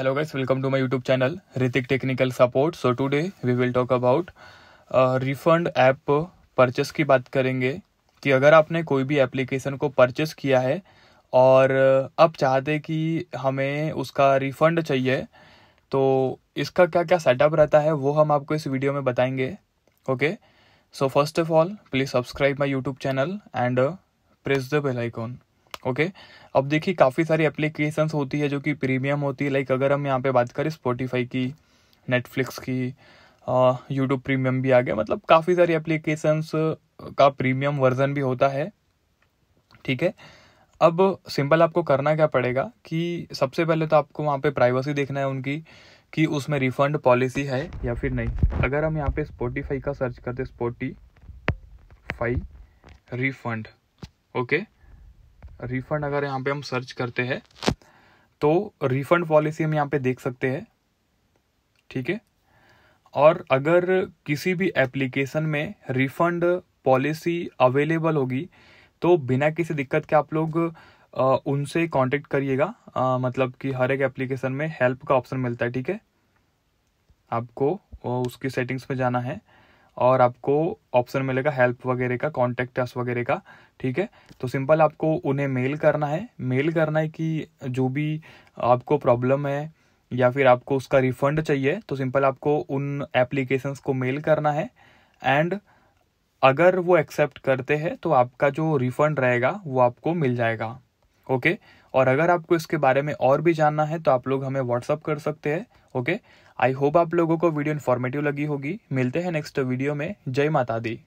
Hello guys welcome to my YouTube channel Hrithik technical support so today we will talk about refund app purchase की बात करेंगे कि अगर आपने कोई भी एप्लीकेशन को परचेस किया है और uh, आप चाहते कि हमें उसका रिफंड चाहिए तो इसका क्या क्या सेटअप रहता है वो हम आपको इस वीडियो में बताएंगे okay so first of all please subscribe my YouTube channel and press the bell icon okay okay? अब देखिए काफ़ी सारी एप्लीकेशंस होती है जो कि प्रीमियम होती है लाइक अगर हम यहाँ पे बात करें स्पॉटिफाई की नेटफ्लिक्स की यूट्यूब प्रीमियम भी आ गया मतलब काफ़ी सारी एप्लीकेशंस का प्रीमियम वर्जन भी होता है ठीक है अब सिंपल आपको करना क्या पड़ेगा कि सबसे पहले तो आपको वहाँ पे प्राइवेसी देखना है उनकी कि उसमें रिफंड पॉलिसी है या फिर नहीं अगर हम यहाँ पे स्पॉटिफाई का सर्च करते Spotify refund okay okay? Refund अगर यहाँ पे हम सर्च करते हैं तो रिफंड पॉलिसी हम यहाँ पे देख सकते हैं ठीक है और अगर किसी भी एप्लीकेशन में रिफंड पॉलिसी अवेलेबल होगी तो बिना किसी दिक्कत के आप लोग उनसे कांटेक्ट करिएगा मतलब कि हर एक एप्लीकेशन में हेल्प का ऑप्शन मिलता है ठीक है आपको उसकी सेटिंग्स में जाना है और आपको ऑप्शन मिलेगा हेल्प वगैरह का कॉन्टैक्ट अस वगैरह का ठीक है तो सिंपल आपको उन्हें मेल करना है मेल करना है कि जो भी आपको प्रॉब्लम है या फिर आपको उसका रिफंड चाहिए तो सिंपल आपको उन एप्लीकेशंस को मेल करना है एंड अगर वो एक्सेप्ट करते हैं तो आपका जो रिफंड रहेगा वो आपको मिल जाएगा ओके और अगर आपको इसके बारे में और भी जानना है तो आप लोग हमें व्हाट्सअप कर सकते हैं ओके आई होप आप लोगों को वीडियो इन्फॉर्मेटिव लगी होगी मिलते हैं नेक्स्ट वीडियो में जय माता दी